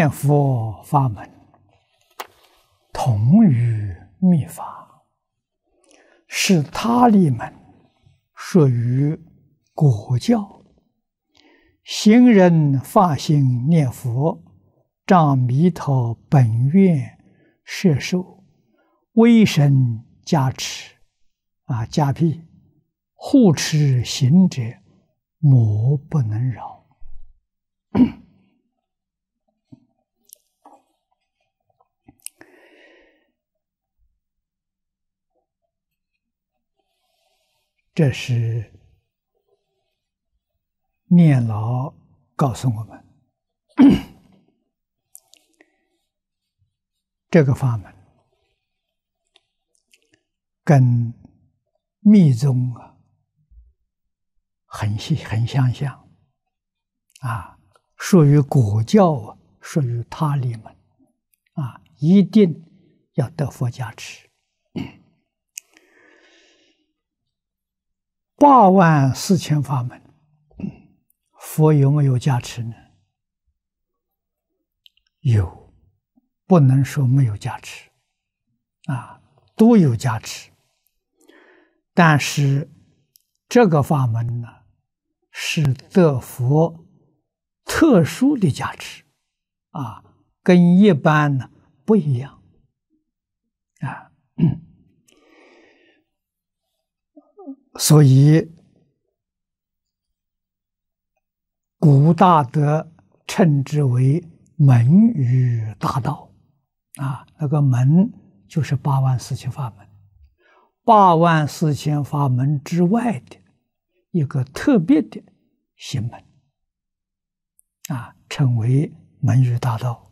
念佛法门同于密法，是他力门，属于果教。行人发心念佛，仗弥陀本愿摄受，微神加持，啊，加庇护持行者，魔不能扰。这是念老告诉我们，这个法门跟密宗啊很相很相像，啊，属于果教，啊，属于他里门，啊，一定要得佛加持。八万四千法门，佛有没有加持呢？有，不能说没有加持，啊，都有加持。但是这个法门呢，是这佛特殊的加持，啊，跟一般呢不一样，啊。所以，古大德称之为门与大道，啊，那个门就是八万四千法门，八万四千法门之外的一个特别的心门，啊，称为门与大道，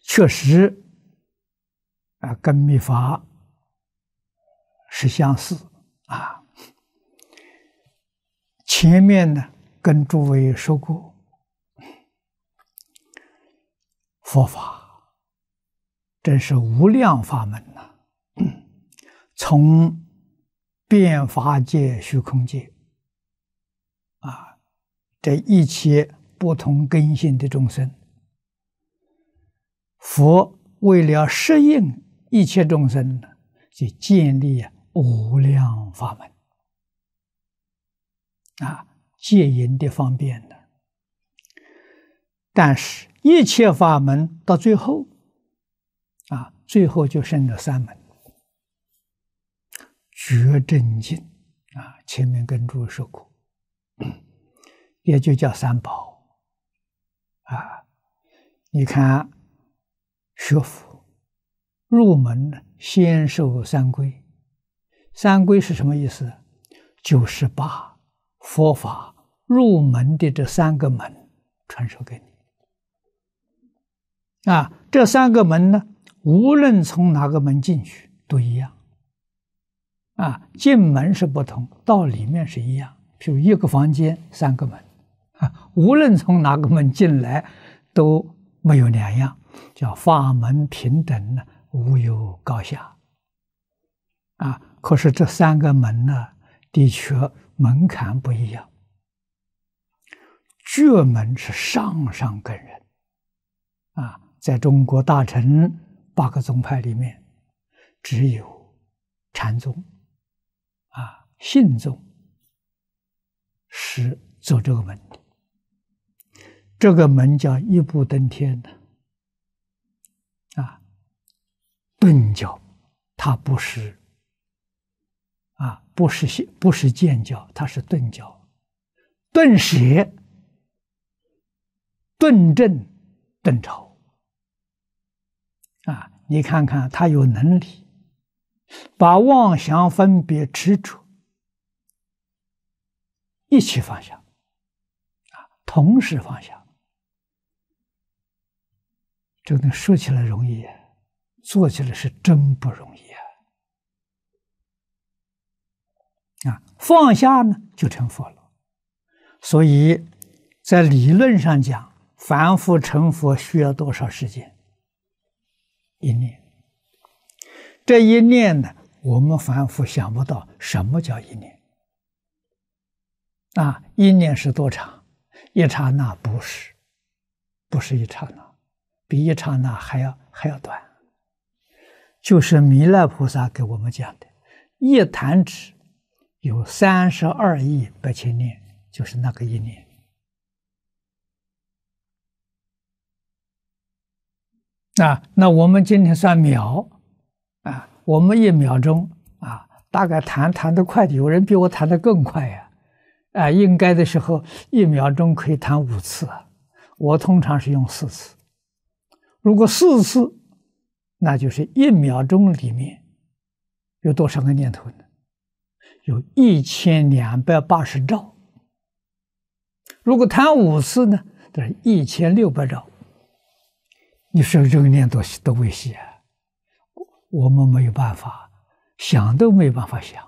确实，啊，跟密法。是相似啊！前面呢，跟诸位说过，佛法真是无量法门呐。从变化界、虚空界啊，这一切不同根性的众生，佛为了适应一切众生呢，就建立啊。无量法门啊，戒淫的方便的，但是一切法门到最后啊，最后就剩了三门：绝真净啊。前面跟诸位说过，也就叫三宝啊。你看学佛入门，先受三规。三归是什么意思？就是把佛法入门的这三个门传授给你。啊，这三个门呢，无论从哪个门进去都一样。啊，进门是不同，到里面是一样。譬如一个房间三个门，啊，无论从哪个门进来都没有两样，叫法门平等呢，无有高下。啊。可是这三个门呢，的确门槛不一样。绝门是上上根人，啊，在中国大乘八个宗派里面，只有禅宗、啊信宗是走这个门的，这个门叫一步登天的，啊顿教，它不是。啊，不是不是见教，它是顿教，顿邪、顿正、顿朝。啊，你看看他有能力，把妄想、分别、执着一起放下，啊，同时放下。这个说起来容易，做起来是真不容易。啊，放下呢就成佛了，所以，在理论上讲，凡夫成佛需要多少时间？一念，这一念呢，我们凡夫想不到什么叫一念。啊，一念是多长？一刹那不是，不是一刹那，比一刹那还要还要短，就是弥勒菩萨给我们讲的一弹指。有三十二亿八千年，就是那个一年。啊，那我们今天算秒啊，我们一秒钟啊，大概弹弹得快的，有人比我弹得更快呀，啊，应该的时候一秒钟可以弹五次啊，我通常是用四次。如果四次，那就是一秒钟里面有多少个念头呢？有一千两百八十兆，如果贪五次呢，得一千六百兆。你说这个念头多危险？我们没有办法，想都没有办法想，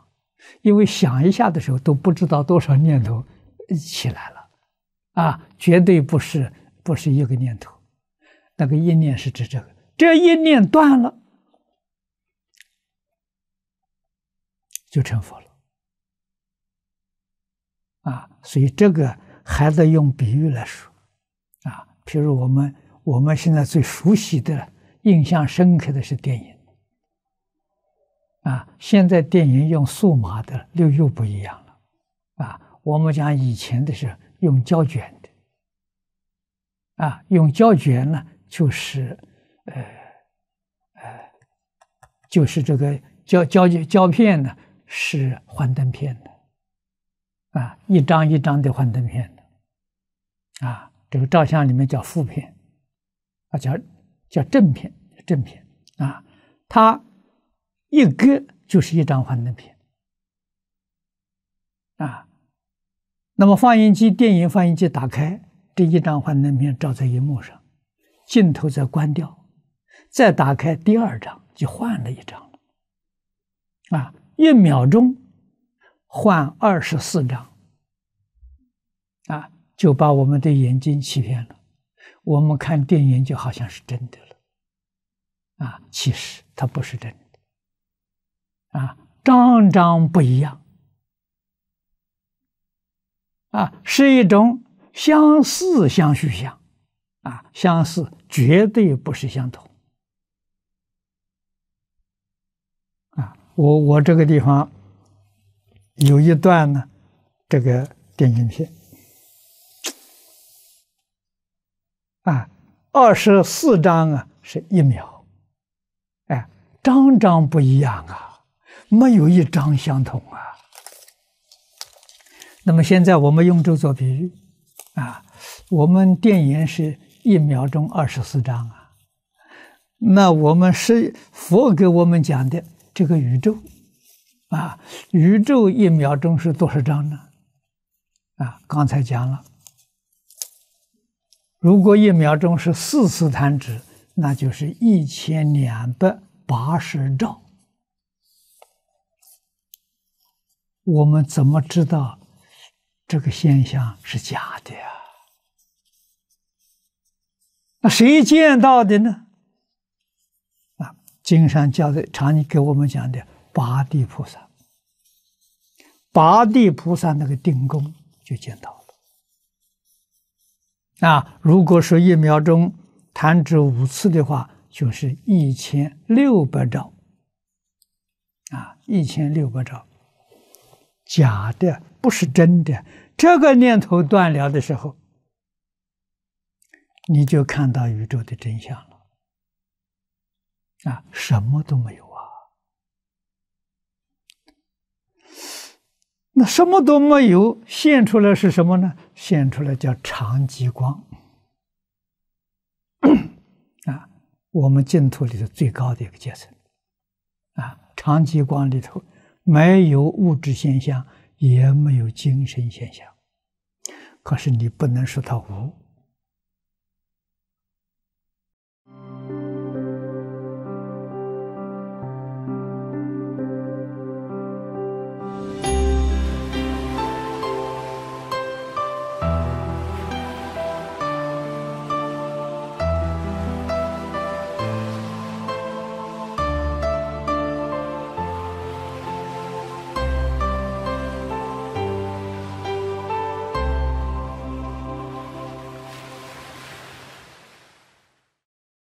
因为想一下的时候都不知道多少念头起来了，啊，绝对不是不是一个念头。那个一念是指这个，只要一念断了，就成佛了。啊，所以这个还在用比喻来说，啊，譬如我们我们现在最熟悉的、印象深刻的是电影，啊，现在电影用数码的又又不一样了，啊，我们讲以前的是用胶卷的，啊，用胶卷呢就是，呃，呃，就是这个胶胶胶片呢是幻灯片的。啊，一张一张的幻灯片的，啊，这个照相里面叫副片，啊叫叫正片正片，啊，它一个就是一张幻灯片，啊，那么放映机电影放映机打开，第一张幻灯片照在荧幕上，镜头再关掉，再打开第二张，就换了一张了，啊，一秒钟。换二十四张，啊，就把我们的眼睛欺骗了。我们看电影就好像是真的了，啊，其实它不是真的，啊，张张不一样，啊，是一种相似相续相，啊，相似绝对不是相同，啊，我我这个地方。有一段呢，这个电影片，啊，二十四章啊，是一秒，哎，章章不一样啊，没有一张相同啊。那么现在我们用这做比喻，啊，我们电影是一秒钟二十四章啊，那我们是佛给我们讲的这个宇宙。啊，宇宙一秒钟是多少兆呢？啊，刚才讲了，如果一秒钟是四次弹指，那就是一千两百八十兆。我们怎么知道这个现象是假的呀？那谁见到的呢？啊，经上教的常念给我们讲的。拔地菩萨，拔地菩萨那个定功就见到了。啊，如果说一秒钟弹指五次的话，就是一千六百兆。啊，一千六百兆，假的不是真的。这个念头断了的时候，你就看到宇宙的真相了。啊，什么都没有。那什么都没有现出来，是什么呢？现出来叫长极光，啊，我们净土里头最高的一个阶层，啊，长极光里头没有物质现象，也没有精神现象，可是你不能说它无。